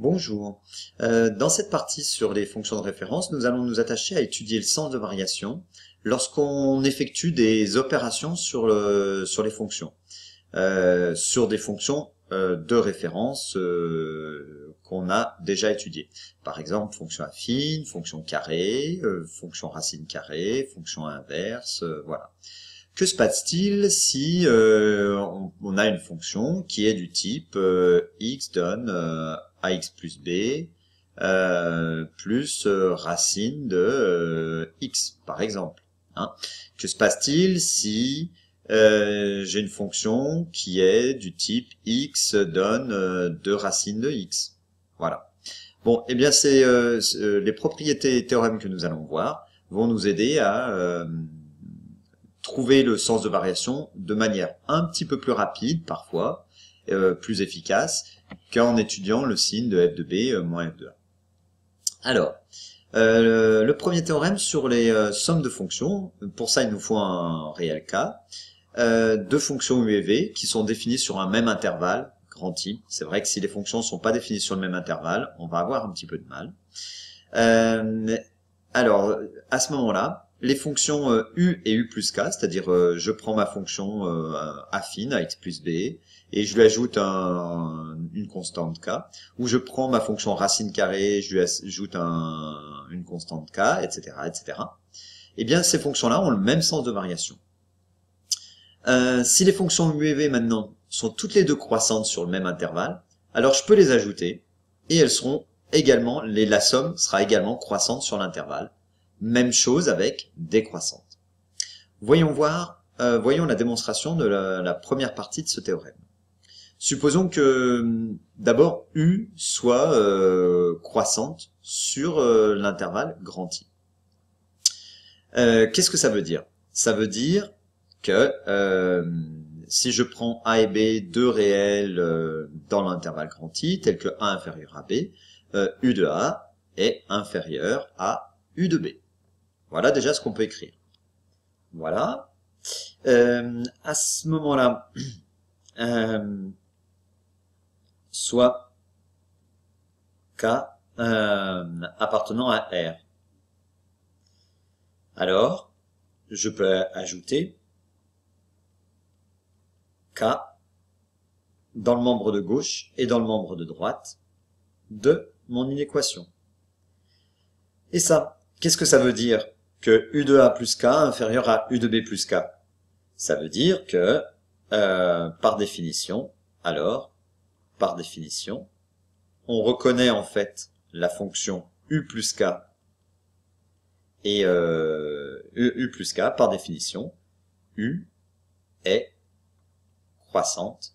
Bonjour. Euh, dans cette partie sur les fonctions de référence, nous allons nous attacher à étudier le sens de variation lorsqu'on effectue des opérations sur, le, sur les fonctions, euh, sur des fonctions euh, de référence qu'on a déjà étudiées. Par exemple, fonction affine, fonction carrée, fonction racine carrée, fonction inverse, voilà. Que se passe-t-il si euh, on, a une fonction qui est du type euh, x donne euh, ax plus b plus racine de x, par exemple hein. Que se passe-t-il si j'ai une fonction qui est du type x donne 2 racines de x Voilà. Bon, eh bien c'est les propriétés théorèmes que nous allons voir vont nous aider à trouver le sens de variation de manière un petit peu plus rapide parfois, euh, plus efficace, qu'en étudiant le signe de f de b euh, moins f de a. Alors, euh, le premier théorème sur les sommes de fonctions, pour ça il nous faut un réel cas, deux fonctions u et v qui sont définies sur un même intervalle, grand I. C'est vrai que si les fonctions ne sont pas définies sur le même intervalle, on va avoir un petit peu de mal. alors, à ce moment-là, les fonctions euh, u et u plus k, c'est-à-dire euh, je prends ma fonction euh, affine à x plus b et je lui ajoute une constante k, ou je prends ma fonction racine carrée, je lui ajoute un, une constante k, etc., etc. Eh bien, ces fonctions-là ont le même sens de variation. si les fonctions u et v maintenant sont toutes les deux croissantes sur le même intervalle, alors je peux les ajouter, et elles seront également, la somme sera également croissante sur l'intervalle. Même chose avec décroissante. Voyons voir, euh, voyons la démonstration de la, première partie de ce théorème. Supposons que hum, d'abord U soit euh, croissante sur euh, l'intervalle grand I. Qu'est-ce que ça veut dire Ça veut dire que si je prends A et B, deux réels dans l'intervalle grand I, tels que A inférieur à B, U de A est inférieur à U de B. Voilà déjà ce qu'on peut écrire. Voilà. Euh, à ce moment-là, euh, soit K euh, appartenant à R. Alors, je peux ajouter K dans le membre de gauche et dans le membre de droite de mon inéquation. Et ça, qu'est-ce que ça veut dire que u de a plus K inférieur à u de b plus K. Ça veut dire que, euh, par définition, alors, par définition, on reconnaît en fait la fonction U plus K et euh, U, plus K, par définition, U est croissante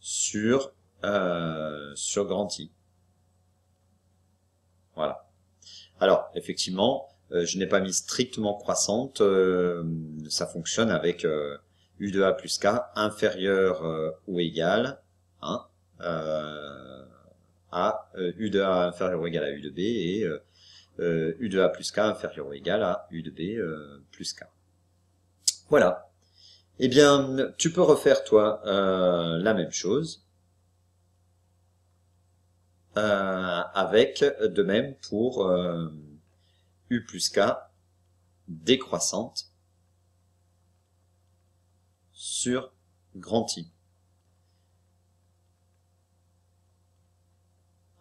sur, euh, sur grand I. Voilà. Alors, effectivement, euh, je n'ai pas mis strictement croissante. Euh, ça fonctionne avec euh, U de hein, A plus K inférieur ou égal à U de A inférieur ou égal à U de B et U de A plus K inférieur ou égal à U de B plus K. Voilà. Eh bien, tu peux refaire, toi, la même chose. Euh, avec de même pour euh, U plus K décroissante sur grand I.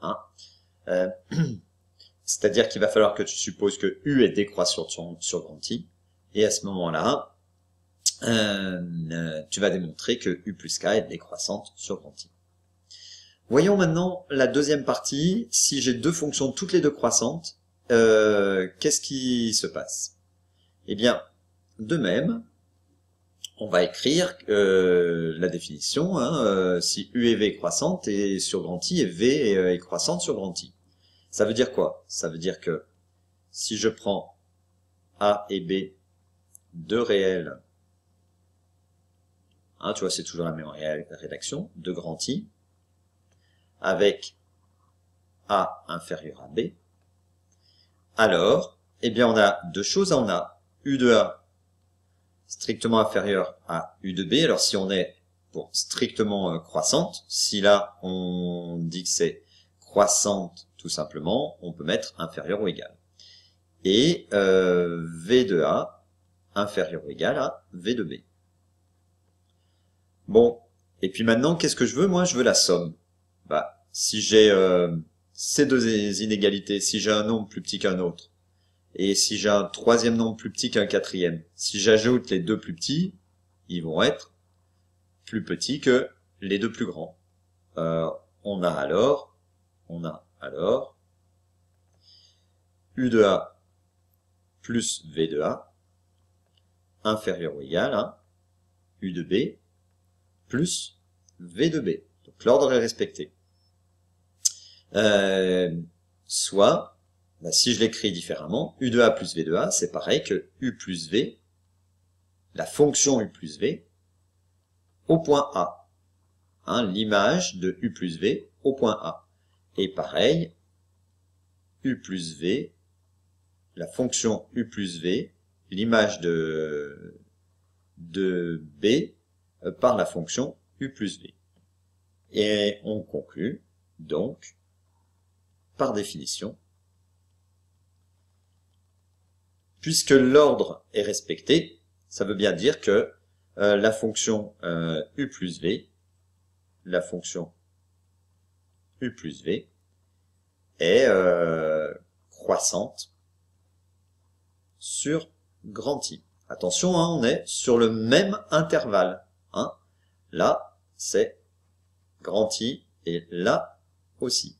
Hein. Euh, c'est-à-dire qu'il va falloir que tu supposes que U est décroissante sur, sur, grand I, et à ce moment-là, tu vas démontrer que U plus K est décroissante sur grand I. Voyons maintenant la deuxième partie. Si j'ai deux fonctions toutes les deux croissantes, euh, qu'est-ce qui se passe Eh bien, de même, on va écrire euh, la définition, hein, euh, si U et V est et sur grand I et V est, croissante sur grand I. Ça veut dire quoi Ça veut dire que si je prends A et B, deux réels, hein, tu vois c'est toujours la même rédaction, de grand I, avec A inférieur à B, alors, eh bien, on a deux choses. On a U de A strictement inférieur à U de B. Alors, si on est pour strictement euh, croissante, si là, on dit que c'est croissante, tout simplement, on peut mettre inférieur ou égal. Et euh, V de A inférieur ou égal à V de B. Bon, et puis maintenant, qu'est-ce que je veux Moi, je veux la somme. Bah, si j'ai euh, ces deux inégalités, si j'ai un nombre plus petit qu'un autre, et si j'ai un troisième nombre plus petit qu'un quatrième, si j'ajoute les deux plus petits, ils vont être plus petits que les deux plus grands. Euh, on a alors, on a alors U de A plus V de A inférieur ou égal à U de B plus V de B. Donc l'ordre est respecté. Euh, soit, bah, si je l'écris différemment, u de a plus v de a c'est pareil que U plus V, la fonction U plus V, au point A. Hein, L'image de U plus V au point A. Et pareil, U plus V, la fonction U plus V, l'image de, de B euh, par la fonction U plus V. Et on conclut donc par définition, puisque l'ordre est respecté, ça veut bien dire que euh, la fonction euh, u plus v, la fonction u plus v, est euh, croissante sur grand i. Attention, hein, on est sur le même intervalle. Hein. Là, c'est grand i, et là aussi.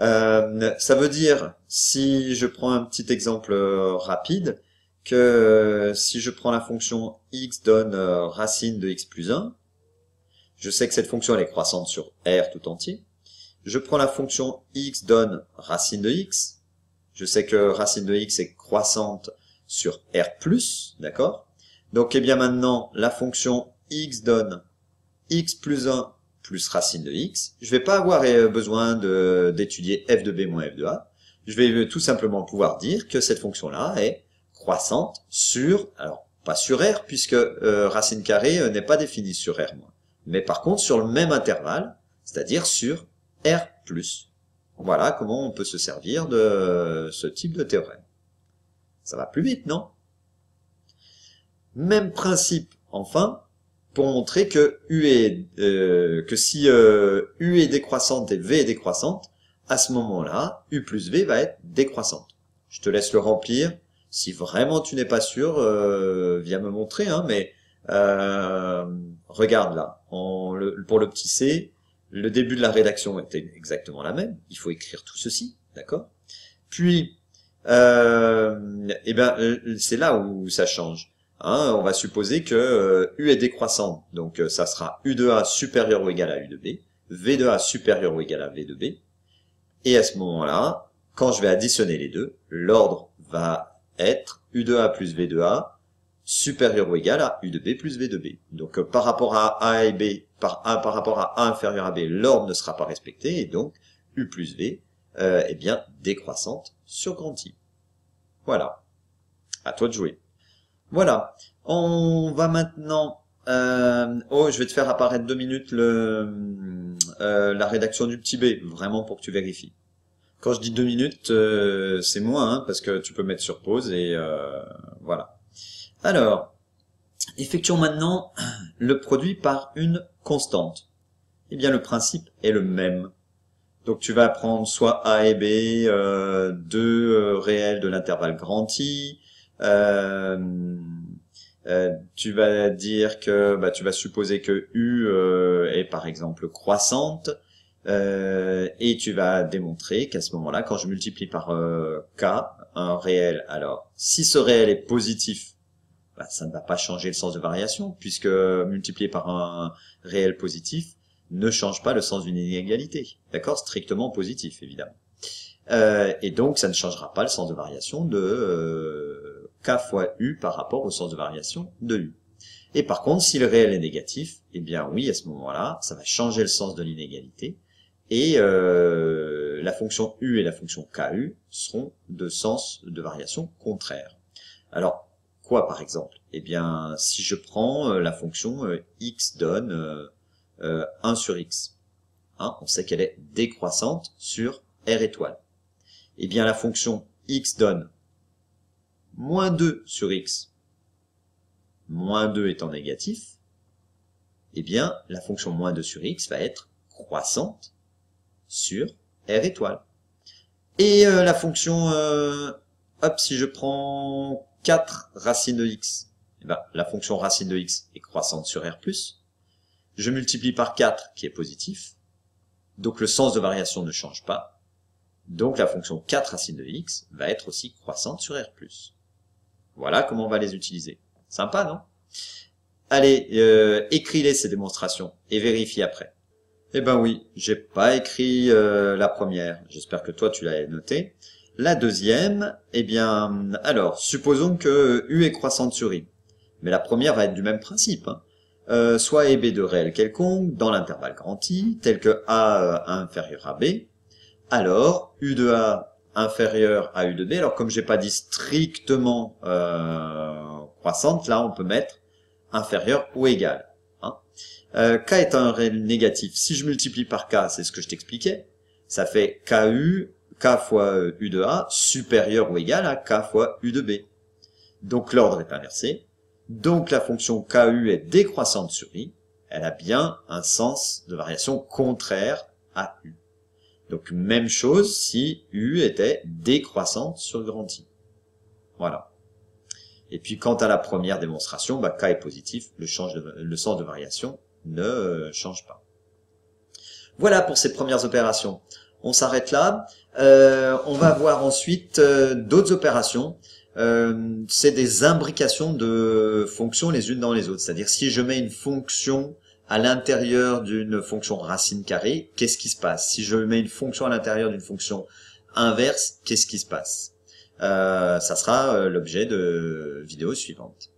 Euh, ça veut dire, si je prends un petit exemple euh, rapide, que si je prends la fonction x donne euh, racine de x plus 1, je sais que cette fonction elle est croissante sur R tout entier. Je prends la fonction x donne racine de x. Je sais que racine de x est croissante sur R plus, d'accord Donc, eh bien maintenant, la fonction x donne x plus 1 plus racine de x, je vais pas avoir euh, besoin d'étudier f de b moins f de a. Je vais euh, tout simplement pouvoir dire que cette fonction-là est croissante sur, alors pas sur R, puisque euh, racine carrée n'est pas définie sur R-, mais par contre sur le même intervalle, c'est-à-dire sur R+. plus. Voilà comment on peut se servir de ce type de théorème. Ça va plus vite, non Même principe, enfin, pour montrer que U est euh, que si euh, U est décroissante et V est décroissante, à ce moment-là, U plus V va être décroissante. Je te laisse le remplir. Si vraiment tu n'es pas sûr, euh, viens me montrer. Hein, mais regarde là, pour le petit c, le début de la rédaction était exactement la même. Il faut écrire tout ceci, d'accord Puis, eh ben, c'est là où ça change. Hein, on va supposer que euh, U est décroissante. Donc euh, ça sera U de A supérieur ou égal à U de B, V de A supérieur ou égal à V de B. Et à ce moment-là, quand je vais additionner les deux, l'ordre va être U de A plus V de A supérieur ou égal à U de B plus V de B. Donc euh, par rapport à A et B, par, par rapport à A inférieur à B, l'ordre ne sera pas respecté, et donc U plus V est bien décroissante sur grand I. Voilà. À toi de jouer. Voilà. On va maintenant. Euh, oh, je vais te faire apparaître deux minutes euh, la rédaction du petit B, vraiment pour que tu vérifies. Quand je dis deux minutes, euh, c'est moins, hein, parce que tu peux mettre sur pause et voilà. Alors, effectuons maintenant le produit par une constante. Eh bien, le principe est le même. Donc tu vas prendre soit A et B, deux réels de l'intervalle grand I, euh, euh, tu vas dire que bah, tu vas supposer que U euh, est par exemple croissante et tu vas démontrer qu'à ce moment-là, quand je multiplie par K un réel, alors si ce réel est positif, bah, ça ne va pas changer le sens de variation puisque multiplier par un réel positif ne change pas le sens d'une inégalité, d'accord Strictement positif évidemment. et donc ça ne changera pas le sens de variation de k fois u par rapport au sens de variation de u. Et par contre, si le réel est négatif, eh bien oui, à ce moment-là, ça va changer le sens de l'inégalité, et euh, la fonction u et la fonction ku seront de sens de variation contraire. Alors, quoi par exemple Eh bien, si je prends euh, la fonction euh, x donne 1 sur x, hein, on sait qu'elle est décroissante sur r étoile. Eh bien, la fonction x donne moins 2 sur x, moins 2 étant négatif, eh bien, la fonction moins 2 sur x va être croissante sur r étoile. Et euh, la fonction, euh, hop, si je prends 4 racine de x, eh bien, la fonction racine de x est croissante sur r+, je multiplie par 4 qui est positif, donc le sens de variation ne change pas, donc la fonction 4 racine de x va être aussi croissante sur r+. Voilà comment on va les utiliser. Sympa, non Allez, euh, écris-les ces démonstrations et vérifie après. Eh ben oui, j'ai pas écrit euh, la première. J'espère que toi tu l'as notée. La deuxième, eh bien, alors, supposons que U est croissante sur I. Mais la première va être du même principe. Hein. Euh, soit et B de réel quelconque dans l'intervalle grand I, tel que A euh, inférieur à B. Alors, U de A inférieur à U de B. Alors comme j'ai pas dit strictement euh, croissante, là on peut mettre inférieur ou égal. Hein. Euh, K est un réel négatif. Si je multiplie par K, c'est ce que je t'expliquais, ça fait KU, K fois euh, U de A, supérieur ou égal à K fois U de B. Donc l'ordre est inversé. Donc la fonction KU est décroissante sur I. Elle a bien un sens de variation contraire à U. Donc même chose si U était décroissante sur grand I. Voilà. Et puis quant à la première démonstration, K bah, est positif, le, change le sens de variation ne euh, change pas. Voilà pour ces premières opérations. On s'arrête là. Euh, on va voir ensuite euh, d'autres opérations. c'est des imbrications de fonctions les unes dans les autres. C'est-à-dire si je mets une fonction à l'intérieur d'une fonction racine carrée, qu'est-ce qui se passe Si je mets une fonction à l'intérieur d'une fonction inverse, qu'est-ce qui se passe euh, Ça sera euh, l'objet de vidéo suivante.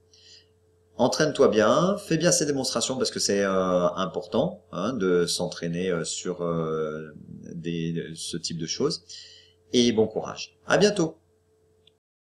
Entraîne-toi bien, fais bien ces démonstrations parce que c'est euh, important hein, de s'entraîner sur ce type de choses. Et bon courage. À bientôt